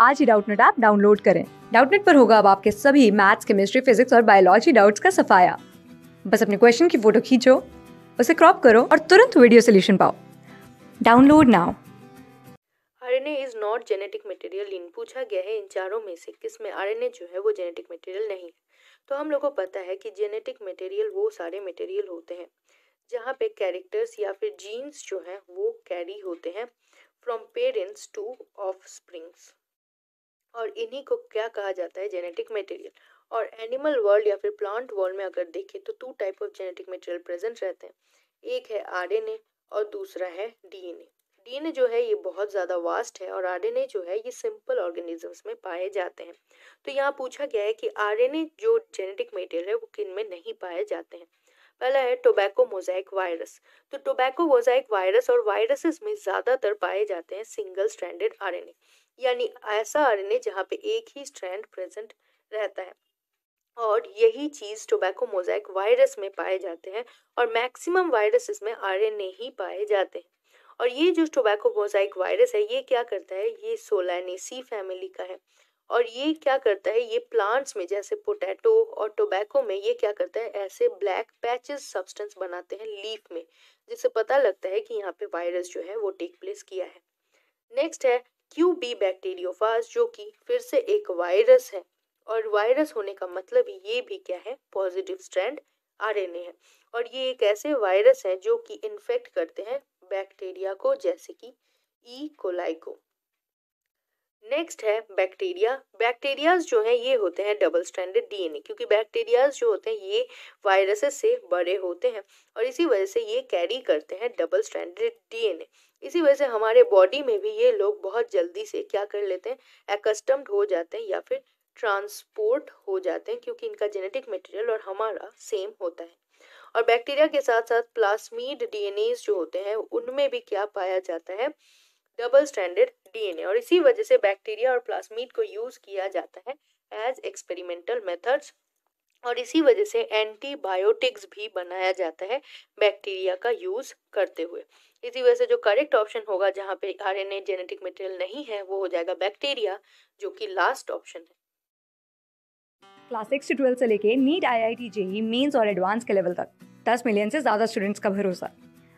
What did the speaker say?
आज ही Doubtnut app download करें डाउटनेट पर होगा अब आपके सभी मैथ्स केमिस्ट्री फिजिक्स और बायोलॉजी डाउट्स का सफाया बस अपने क्वेश्चन की फोटो खींचो उसे क्रॉप करो और तुरंत वीडियो सोल्यूशन पाओ download now RNA is not genetic material in पूछा गया है इन चारों में से किस में आरएनए जो है वो जेनेटिक मटेरियल नहीं है तो हम लोगों को पता है कि जेनेटिक मटेरियल वो सारे मटेरियल होते हैं जहाँ पे कैरेक्टर्स या फिर जीन्स जो हैं वो कैरी होते हैं from parents to offsprings इन्हीं को क्या कहा जाता है जेनेटिक मटेरियल और एनिमल वर्ल्ड या फिर प्लांट वर्ल्ड में अगर देखें तो two type of genetic material present रहते हैं एक है आर और दूसरा है डीएनए डीएनए जो है ये बहुत ज़्यादा वास्ट है और आरएनए जो है ये सिंपल ऑर्गेनिजम्स में पाए जाते हैं तो यहाँ पूछा गया है कि आरएनए जो जेनेटिक मटेरियल है वो किन में नहीं पाए जाते हैं पहला है टोबैको मोजाइक वायरस तो टोबैको मोजाइक वायरस और वायरसेस में ज़्यादातर पाए जाते हैं सिंगल स्ट्रैंडेड आरएनए यानी ऐसा आरएनए जहाँ पे एक ही स्ट्रैंड प्रेजेंट रहता है और यही चीज़ टोबैको मोजाइक वायरस में पाए जाते हैं और मैक्सिमम वायरसेस में आरएनए ही पाए जाते हैं और ये जो टोबैको मोजाइक वायरस है ये क्या करता है ये सोलानेसी फैमिली का है और ये क्या करता है ये प्लांट्स में जैसे पोटैटो और टोबैको में ये क्या करता है ऐसे ब्लैक पैचेस सब्सटेंस बनाते हैं लीफ में जिससे पता लगता है कि यहाँ पे वायरस जो है वो टेक प्लेस किया है नेक्स्ट है क्यू बी बैक्टीरियोफाज जो कि फिर से एक वायरस है और वायरस होने का मतलब ये भी क्या है पॉजिटिव स्ट्रैंड आर है और ये एक ऐसे वायरस है जो कि इन्फेक्ट करते हैं बैक्टीरिया को जैसे कि ई e. कोलाइको नेक्स्ट है बैक्टीरिया बैक्टीरियाज जो हैं ये होते हैं डबल स्टैंडर्ड डीएनए क्योंकि बैक्टीरियाज जो होते हैं ये वायरसेस से बड़े होते हैं और इसी वजह से ये कैरी करते हैं डबल स्टैंडर्ड डीएनए इसी वजह से हमारे बॉडी में भी ये लोग बहुत जल्दी से क्या कर लेते हैं एकस्टम्ड हो जाते हैं या फिर ट्रांसपोर्ट हो जाते हैं क्योंकि इनका जेनेटिक मटेरियल और हमारा सेम होता है और बैक्टीरिया के साथ साथ प्लास्मीड डीएनए जो होते हैं उनमें भी क्या पाया जाता है डबल स्टैंडर्ड डीएनए और इसी वजह से बैक्टीरिया और प्लास्मिड को यूज़ किया जाता है एज एक्सपेरिमेंटल मेथड्स और इसी वजह से एंटीबायोटिक्स भी बनाया जाता है बैक्टीरिया का यूज़ करते हुए इसी वजह से जो करेक्ट ऑप्शन होगा जहाँ पे आरएनए जेनेटिक मटेरियल नहीं है वो हो जाएगा बैक्टीरिया जो कि लास्ट ऑप्शन है क्लास सिक्स से ट्वेल्थ से लेके NEET I I T JEE और एडवांस के लेवल तक 10 मिलियन से ज़्यादा स्टूडेंट्स का भरोसा